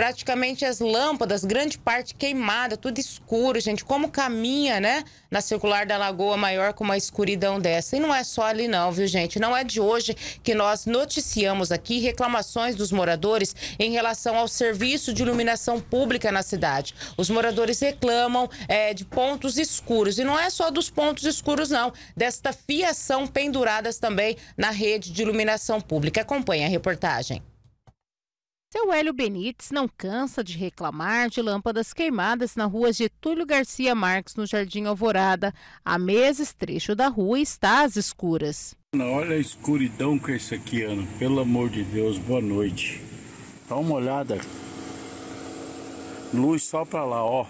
praticamente as lâmpadas, grande parte queimada, tudo escuro, gente. Como caminha, né? Na circular da Lagoa Maior com uma escuridão dessa. E não é só ali, não, viu, gente? Não é de hoje que nós noticiamos aqui reclamações dos moradores em relação ao serviço de iluminação pública na cidade. Os moradores reclamam é, de pontos escuros. E não é só dos pontos escuros, não. Desta fiação penduradas também na rede de iluminação pública. Acompanhe a reportagem. Seu Hélio Benites não cansa de reclamar de lâmpadas queimadas na rua Getúlio Garcia Marques, no Jardim Alvorada. Há meses, trecho da rua está às escuras. Olha a escuridão que é isso aqui, Ana. Pelo amor de Deus, boa noite. Dá uma olhada. Luz só para lá, ó.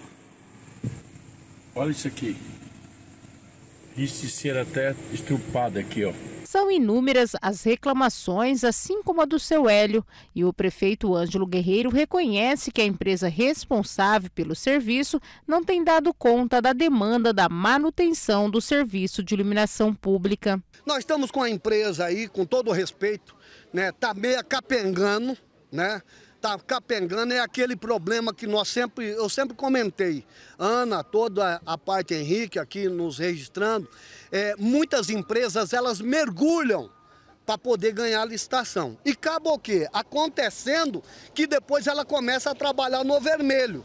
Olha isso aqui. Isso de ser até estrupado aqui, ó. São inúmeras as reclamações, assim como a do seu Hélio, e o prefeito Ângelo Guerreiro reconhece que a empresa responsável pelo serviço não tem dado conta da demanda da manutenção do serviço de iluminação pública. Nós estamos com a empresa aí, com todo respeito, né, tá meia capengando, né? tá capengando é aquele problema que nós sempre, eu sempre comentei. Ana, toda a parte Henrique aqui nos registrando, é, muitas empresas elas mergulham para poder ganhar a licitação. E acaba o quê? Acontecendo que depois ela começa a trabalhar no vermelho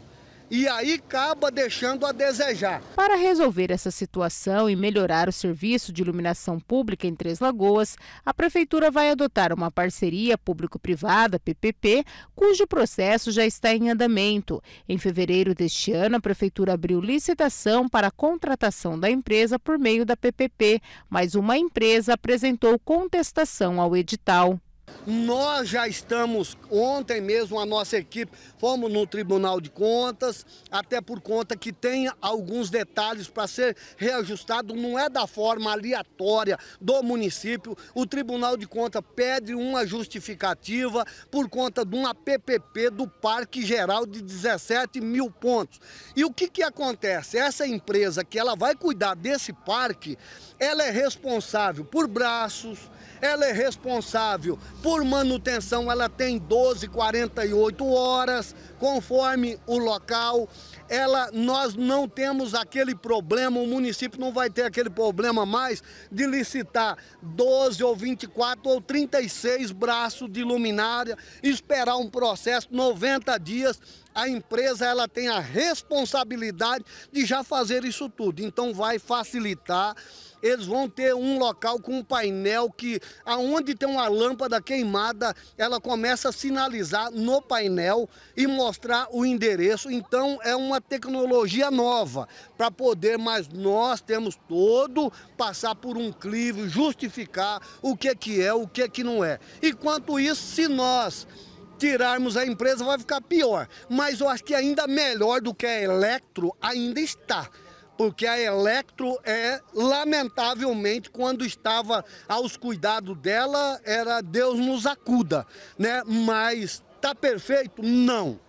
e aí acaba deixando a desejar. Para resolver essa situação e melhorar o serviço de iluminação pública em Três Lagoas, a prefeitura vai adotar uma parceria público-privada, PPP, cujo processo já está em andamento. Em fevereiro deste ano, a prefeitura abriu licitação para a contratação da empresa por meio da PPP, mas uma empresa apresentou contestação ao edital. Nós já estamos, ontem mesmo, a nossa equipe, fomos no Tribunal de Contas, até por conta que tem alguns detalhes para ser reajustado, não é da forma aleatória do município. O Tribunal de Contas pede uma justificativa por conta de uma PPP do Parque Geral de 17 mil pontos. E o que, que acontece? Essa empresa que ela vai cuidar desse parque, ela é responsável por braços, ela é responsável por manutenção, ela tem 12, 48 horas, conforme o local ela, nós não temos aquele problema, o município não vai ter aquele problema mais de licitar 12 ou 24 ou 36 braços de luminária, esperar um processo 90 dias. A empresa ela tem a responsabilidade de já fazer isso tudo. Então vai facilitar eles vão ter um local com um painel que aonde tem uma lâmpada queimada, ela começa a sinalizar no painel e mostrar o endereço. Então é uma uma tecnologia nova para poder, mas nós temos todo passar por um clive, justificar o que, que é, o que, que não é. Enquanto isso, se nós tirarmos a empresa, vai ficar pior. Mas eu acho que ainda melhor do que a Electro ainda está porque a Electro é, lamentavelmente, quando estava aos cuidados dela, era Deus nos acuda, né? Mas tá perfeito? Não.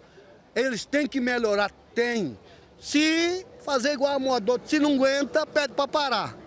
Eles têm que melhorar tem. Se fazer igual a moda, se não aguenta, pede para parar.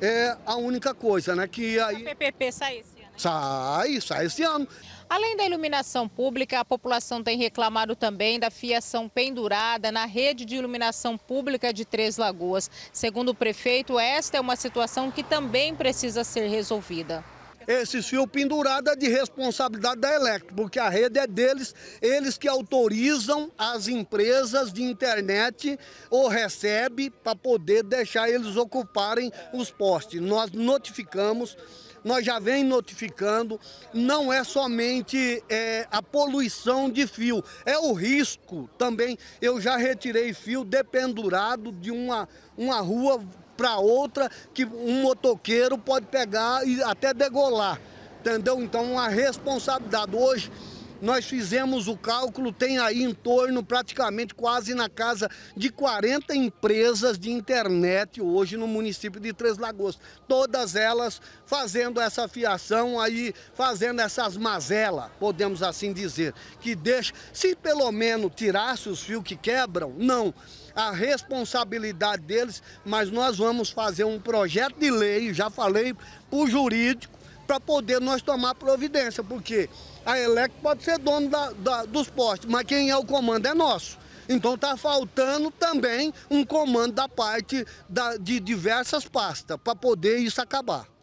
É a única coisa, né? Que aí... O PPP sai esse ano. Né? Sai, sai esse ano. Além da iluminação pública, a população tem reclamado também da fiação pendurada na rede de iluminação pública de Três Lagoas. Segundo o prefeito, esta é uma situação que também precisa ser resolvida esses fios pendurados é de responsabilidade da Electro, porque a rede é deles, eles que autorizam as empresas de internet ou recebe para poder deixar eles ocuparem os postes. Nós notificamos, nós já vem notificando, não é somente é, a poluição de fio, é o risco também. Eu já retirei fio dependurado de uma, uma rua para outra que um motoqueiro pode pegar e até degolar. Entendeu? Então, a responsabilidade. Hoje, nós fizemos o cálculo, tem aí em torno, praticamente quase na casa de 40 empresas de internet hoje no município de Três Lagoas. Todas elas fazendo essa fiação aí, fazendo essas mazelas, podemos assim dizer, que deixa, se pelo menos tirasse os fios que quebram, não a responsabilidade deles, mas nós vamos fazer um projeto de lei, já falei, para o jurídico, para poder nós tomar providência, porque a Elec pode ser dono da, da, dos postes, mas quem é o comando é nosso. Então está faltando também um comando da parte da, de diversas pastas para poder isso acabar.